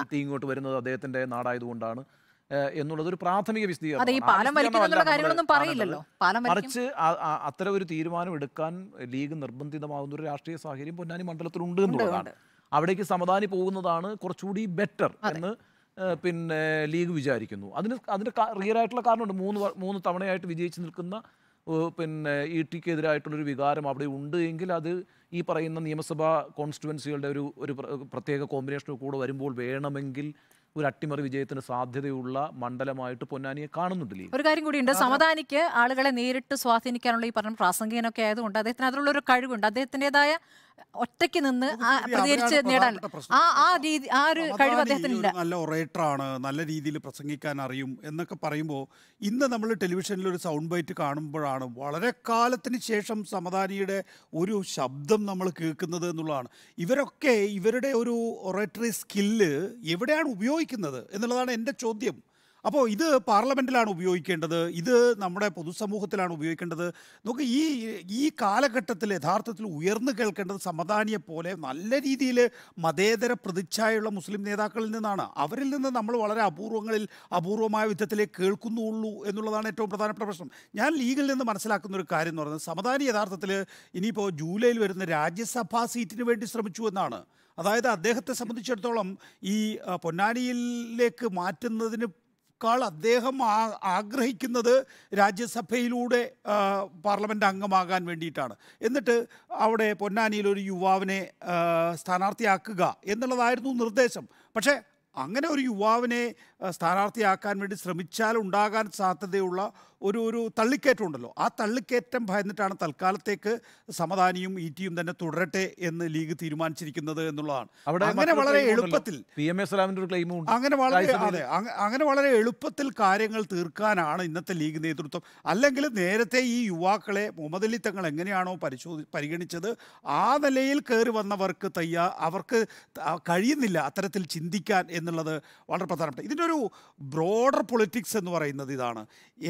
യുദ്ധി ഇങ്ങോട്ട് വരുന്നത് അദ്ദേഹത്തിന്റെ നാടായതുകൊണ്ടാണ് എന്നുള്ളത് ഒരു പ്രാഥമിക വിശദീകരണം മറിച്ച് അത്തരം ഒരു തീരുമാനം എടുക്കാൻ ലീഗ് നിർബന്ധിതമാകുന്ന ഒരു രാഷ്ട്രീയ സാഹചര്യം പൊന്നാനി മണ്ഡലത്തിലുണ്ട് എന്നുള്ളതാണ് അവിടേക്ക് സമാധാനി പോകുന്നതാണ് കുറച്ചുകൂടി ബെറ്റർ എന്ന് പിന്നെ ലീഗ് വിചാരിക്കുന്നു അതിന് അതിന്റെ റിയൽ ആയിട്ടുള്ള കാരണമുണ്ട് മൂന്ന് മൂന്ന് തവണയായിട്ട് വിജയിച്ചു നിൽക്കുന്ന പിന്നെ ഇ ടിക്കെതിരായിട്ടുള്ളൊരു വികാരം അവിടെ ഉണ്ട് എങ്കിൽ അത് ഈ പറയുന്ന നിയമസഭാ കോൺസ്റ്റിറ്റുവൻസികളുടെ ഒരു ഒരു പ്രത്യേക കോമ്പിനേഷൻ കൂടെ വരുമ്പോൾ വേണമെങ്കിൽ ഒരു അട്ടിമറി വിജയത്തിന് സാധ്യതയുള്ള മണ്ഡലമായിട്ട് പൊന്നാനിയെ കാണുന്നുണ്ടല്ലേ ഒരു കാര്യം കൂടിയുണ്ട് സമതാനിക്ക് ആളുകളെ നേരിട്ട് സ്വാധീനിക്കാനുള്ള ഈ പറഞ്ഞ പ്രാസംഗികനൊക്കെ ആയതുകൊണ്ട് അദ്ദേഹത്തിന് അതിനുള്ള ഒരു കഴിവുണ്ട് അദ്ദേഹത്തിൻ്റെതായ ഒറ്റയ്ക്ക് നിന്ന് പ്രതികരിച്ച് നേടാൻ ആ ആ രീതി ആ ഒരു കഴിവ് അദ്ദേഹത്തിനില്ല നല്ല ഒറേറ്ററാണ് നല്ല രീതിയിൽ പ്രസംഗിക്കാൻ അറിയും എന്നൊക്കെ പറയുമ്പോൾ ഇന്ന് നമ്മൾ ടെലിവിഷനിൽ ഒരു സൗണ്ട് ബൈറ്റ് കാണുമ്പോഴാണ് വളരെ കാലത്തിന് ശേഷം സമദാനിയുടെ ഒരു ശബ്ദം നമ്മൾ കേൾക്കുന്നത് എന്നുള്ളതാണ് ഇവരൊക്കെ ഇവരുടെ ഒരു ഒറേറ്ററി സ്കില്ല് എവിടെയാണ് ഉപയോഗിക്കുന്നത് എന്നുള്ളതാണ് എൻ്റെ ചോദ്യം അപ്പോൾ ഇത് പാർലമെൻറ്റിലാണ് ഉപയോഗിക്കേണ്ടത് ഇത് നമ്മുടെ പൊതുസമൂഹത്തിലാണ് ഉപയോഗിക്കേണ്ടത് നമുക്ക് ഈ ഈ കാലഘട്ടത്തിൽ യഥാർത്ഥത്തിൽ ഉയർന്നു കേൾക്കേണ്ടത് സമദാനിയെ പോലെ നല്ല രീതിയിൽ മതേതര പ്രതിച്ഛായുള്ള മുസ്ലിം നേതാക്കളിൽ നിന്നാണ് അവരിൽ നിന്ന് നമ്മൾ വളരെ അപൂർവങ്ങളിൽ അപൂർവമായ വിധത്തിലേ കേൾക്കുന്നുള്ളൂ എന്നുള്ളതാണ് ഏറ്റവും പ്രധാനപ്പെട്ട പ്രശ്നം ഞാൻ ലീഗിൽ നിന്ന് മനസ്സിലാക്കുന്ന ഒരു കാര്യം എന്ന് പറയുന്നത് സമദാനി യഥാർത്ഥത്തിൽ ഇനിയിപ്പോൾ ജൂലൈയിൽ വരുന്ന രാജ്യസഭാ സീറ്റിന് വേണ്ടി ശ്രമിച്ചു എന്നാണ് അതായത് അദ്ദേഹത്തെ സംബന്ധിച്ചിടത്തോളം ഈ പൊന്നാനിയിലേക്ക് മാറ്റുന്നതിന് ഇതിനേക്കാൾ അദ്ദേഹം ആഗ്രഹിക്കുന്നത് രാജ്യസഭയിലൂടെ പാർലമെൻറ്റ് അംഗമാകാൻ വേണ്ടിയിട്ടാണ് എന്നിട്ട് അവിടെ പൊന്നാനിയിൽ ഒരു യുവാവിനെ സ്ഥാനാർത്ഥിയാക്കുക എന്നുള്ളതായിരുന്നു നിർദ്ദേശം പക്ഷേ അങ്ങനെ ഒരു യുവാവിനെ സ്ഥാനാർത്ഥിയാക്കാൻ വേണ്ടി ശ്രമിച്ചാൽ ഉണ്ടാകാൻ സാധ്യതയുള്ള ഒരു ഒരു തള്ളിക്കയറ്റമുണ്ടല്ലോ ആ തള്ളിക്കയറ്റം ഭയന്നിട്ടാണ് തൽക്കാലത്തേക്ക് സമദാനിയും ഇ ടിയും തന്നെ തുടരട്ടെ എന്ന് ലീഗ് തീരുമാനിച്ചിരിക്കുന്നത് എന്നുള്ളതാണ് അങ്ങനെ വളരെ എളുപ്പത്തിൽ അങ്ങനെ വളരെ അതെ അങ്ങനെ വളരെ എളുപ്പത്തിൽ കാര്യങ്ങൾ തീർക്കാനാണ് ഇന്നത്തെ ലീഗ് നേതൃത്വം അല്ലെങ്കിൽ നേരത്തെ ഈ യുവാക്കളെ മുഹമ്മദ് അലി തങ്ങൾ എങ്ങനെയാണോ പരിശോധി പരിഗണിച്ചത് ആ നിലയിൽ കയറി വന്നവർക്ക് തയ്യാ അവർക്ക് കഴിയുന്നില്ല അത്തരത്തിൽ ചിന്തിക്കാൻ എന്നുള്ളത് വളരെ പ്രധാനപ്പെട്ട ഇതിൻ്റെ ഒരു ബ്രോഡർ പൊളിറ്റിക്സ് എന്ന് പറയുന്നത് ഇതാണ്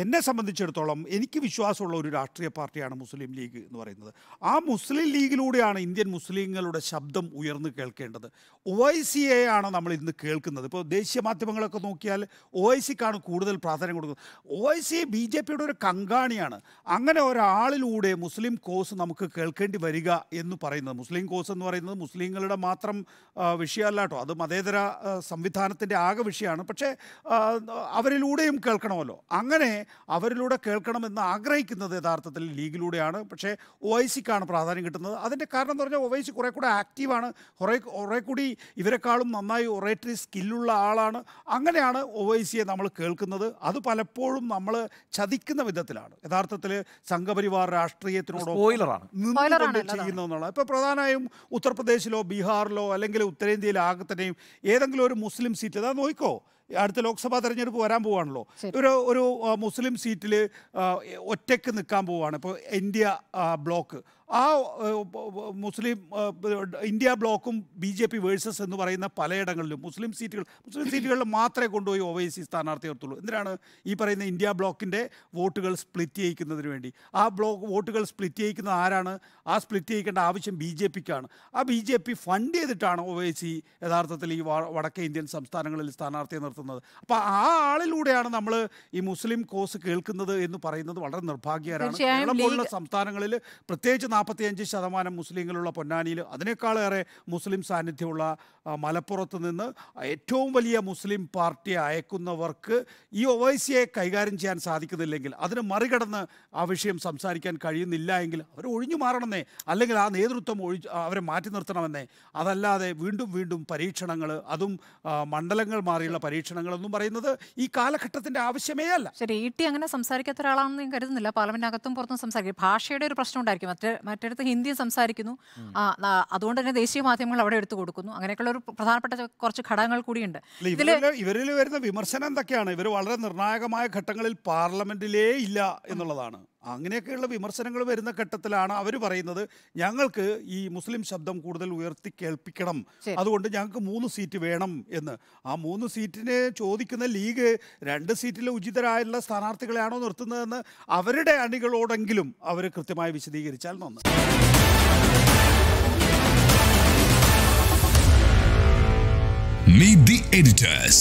എന്നെ സംബന്ധിച്ചിടത്തോളം എനിക്ക് വിശ്വാസമുള്ള ഒരു രാഷ്ട്രീയ പാർട്ടിയാണ് മുസ്ലിം ലീഗ് എന്ന് പറയുന്നത് ആ മുസ്ലിം ലീഗിലൂടെയാണ് ഇന്ത്യൻ മുസ്ലിങ്ങളുടെ ശബ്ദം ഉയർന്നു കേൾക്കേണ്ടത് ഒ ഐ എ ആണ് നമ്മൾ ഇന്ന് കേൾക്കുന്നത് ഇപ്പോൾ ദേശീയ മാധ്യമങ്ങളൊക്കെ നോക്കിയാൽ ഒ ഐ സിക്കാണ് കൂടുതൽ പ്രാധാന്യം കൊടുക്കുന്നത് O I C B J പിയുടെ ഒരു കങ്കാണിയാണ് അങ്ങനെ ഒരാളിലൂടെ മുസ്ലിം കോസ് നമുക്ക് കേൾക്കേണ്ടി വരിക എന്ന് പറയുന്നത് മുസ്ലിം കോസ് എന്ന് പറയുന്നത് മുസ്ലിങ്ങളുടെ മാത്രം വിഷയമല്ല കേട്ടോ അത് മതേതര സംവിധാനത്തിൻ്റെ ആകെ വിഷയമാണ് പക്ഷേ അവരിലൂടെയും കേൾക്കണമല്ലോ അങ്ങനെ അവരിലൂടെ കേൾക്കണമെന്ന് ആഗ്രഹിക്കുന്നത് യഥാർത്ഥത്തിൽ ലീഗിലൂടെയാണ് പക്ഷേ ഒ ഐ സിക്കാണ് പ്രാധാന്യം കിട്ടുന്നത് അതിൻ്റെ കാരണം എന്ന് പറഞ്ഞാൽ ഒ ഐ സി കുറേ കൂടെ ആക്റ്റീവാണ് കുറേ കുറേ കൂടി ഇവരെക്കാളും നന്നായി ഒറേറ്ററി സ്കില്ലുള്ള ആളാണ് അങ്ങനെയാണ് ഒ ഐ സിയെ നമ്മൾ കേൾക്കുന്നത് അത് പലപ്പോഴും നമ്മൾ ചതിക്കുന്ന വിധത്തിലാണ് യഥാർത്ഥത്തിൽ സംഘപരിവാർ രാഷ്ട്രീയത്തിനോടൊപ്പം നിന്നുകൊണ്ട് ചെയ്യുന്നതെന്നുള്ളത് ഇപ്പോൾ പ്രധാനമായും ഉത്തർപ്രദേശിലോ ബീഹാറിലോ അല്ലെങ്കിൽ ഉത്തരേന്ത്യയിലാകെ തന്നെയും ഏതെങ്കിലും ഒരു se muslim cidadano hoy co അടുത്ത ലോക്സഭാ തെരഞ്ഞെടുപ്പ് വരാൻ പോവാണല്ലോ ഒരു ഒരു മുസ്ലിം സീറ്റിൽ ഒറ്റക്ക് നിൽക്കാൻ പോവാണ് ഇപ്പോൾ ഇന്ത്യ ബ്ലോക്ക് ആ മുസ്ലിം ഇന്ത്യ ബ്ലോക്കും ബി ജെ പി വേഴ്സസ് എന്ന് പറയുന്ന പലയിടങ്ങളിലും മുസ്ലിം സീറ്റുകൾ മുസ്ലിം സീറ്റുകളിൽ മാത്രമേ കൊണ്ടുപോയി ഒ വൈ സി സ്ഥാനാർത്ഥി ഓർത്തുള്ളൂ എന്തിനാണ് ഈ പറയുന്ന ഇന്ത്യ ബ്ലോക്കിൻ്റെ വോട്ടുകൾ സ്പ്ലിറ്റ് ചെയ്യിക്കുന്നതിന് വേണ്ടി ആ ബ്ലോക്ക് വോട്ടുകൾ സ്പ്ലിറ്റ് ചെയ്യിക്കുന്ന ആരാണ് ആ സ്പ്ലിറ്റ് ചെയ്യിക്കേണ്ട ആവശ്യം ബി ജെ പിക്കാണ് ആ ബി ജെ പി ഫണ്ട് ചെയ്തിട്ടാണ് ഒ വൈ സി യഥാർത്ഥത്തിൽ ഈ വടക്കേ ഇന്ത്യൻ സംസ്ഥാനങ്ങളിൽ സ്ഥാനാർത്ഥിയെ നിർത്തുന്നത് പുലർത്തുന്നത് അപ്പോൾ ആ ആളിലൂടെയാണ് നമ്മൾ ഈ മുസ്ലിം കോസ് കേൾക്കുന്നത് എന്ന് പറയുന്നത് വളരെ നിർഭാഗ്യകരമാണ് കേരളമുള്ള സംസ്ഥാനങ്ങളിൽ പ്രത്യേകിച്ച് നാൽപ്പത്തിയഞ്ച് ശതമാനം മുസ്ലിങ്ങളുള്ള പൊന്നാനിയിൽ അതിനേക്കാളേറെ മുസ്ലിം സാന്നിധ്യമുള്ള മലപ്പുറത്ത് നിന്ന് ഏറ്റവും വലിയ മുസ്ലിം പാർട്ടി അയക്കുന്നവർക്ക് ഈ ഒവൈസിയെ കൈകാര്യം ചെയ്യാൻ സാധിക്കുന്നില്ലെങ്കിൽ അതിന് മറികടന്ന് ആ വിഷയം സംസാരിക്കാൻ കഴിയുന്നില്ല എങ്കിൽ അവർ ഒഴിഞ്ഞു മാറണമെന്നേ അല്ലെങ്കിൽ ആ നേതൃത്വം ഒഴിച്ച് അവരെ മാറ്റി നിർത്തണമെന്നേ അതല്ലാതെ വീണ്ടും വീണ്ടും പരീക്ഷണങ്ങൾ അതും മണ്ഡലങ്ങൾ മാറിയുള്ള പരീക്ഷ വീക്ഷണങ്ങളെന്നും പറയുന്നത് ഈ കാലഘട്ടത്തിന്റെ ആവശ്യമേ അല്ല ശരി ഇ ടി അങ്ങനെ സംസാരിക്കാത്ത ഒരാളാണെന്ന് ഞാൻ കരുതുന്നില്ല പാർലമെന്റിനകത്തും പുറത്തും സംസാരിക്കും ഭാഷയുടെ ഒരു പ്രശ്നം ഉണ്ടായിരിക്കും മറ്റേ മറ്റടുത്ത് ഹിന്ദി സംസാരിക്കുന്നു അതുകൊണ്ട് തന്നെ ദേശീയ മാധ്യമങ്ങൾ അവിടെ എടുത്തു കൊടുക്കുന്നു അങ്ങനെയൊക്കെയുള്ള ഒരു പ്രധാനപ്പെട്ട കുറച്ച് ഘടകങ്ങൾ കൂടിയുണ്ട് ഇവരിൽ വരുന്ന വിമർശനം എന്തൊക്കെയാണ് ഇവർ വളരെ നിർണായകമായ ഘട്ടങ്ങളിൽ പാർലമെന്റിലേ ഇല്ല എന്നുള്ളതാണ് അങ്ങനെയൊക്കെയുള്ള വിമർശനങ്ങൾ വരുന്ന ഘട്ടത്തിലാണ് അവർ പറയുന്നത് ഞങ്ങൾക്ക് ഈ മുസ്ലിം ശബ്ദം കൂടുതൽ ഉയർത്തി കേൾപ്പിക്കണം അതുകൊണ്ട് ഞങ്ങൾക്ക് മൂന്ന് സീറ്റ് വേണം എന്ന് ആ മൂന്ന് സീറ്റിനെ ചോദിക്കുന്ന ലീഗ് രണ്ട് സീറ്റിലെ ഉചിതരായുള്ള സ്ഥാനാർത്ഥികളെയാണോ നിർത്തുന്നതെന്ന് അവരുടെ അണികളോടെങ്കിലും അവർ കൃത്യമായി വിശദീകരിച്ചാൽ നന്ന് Meet the editors.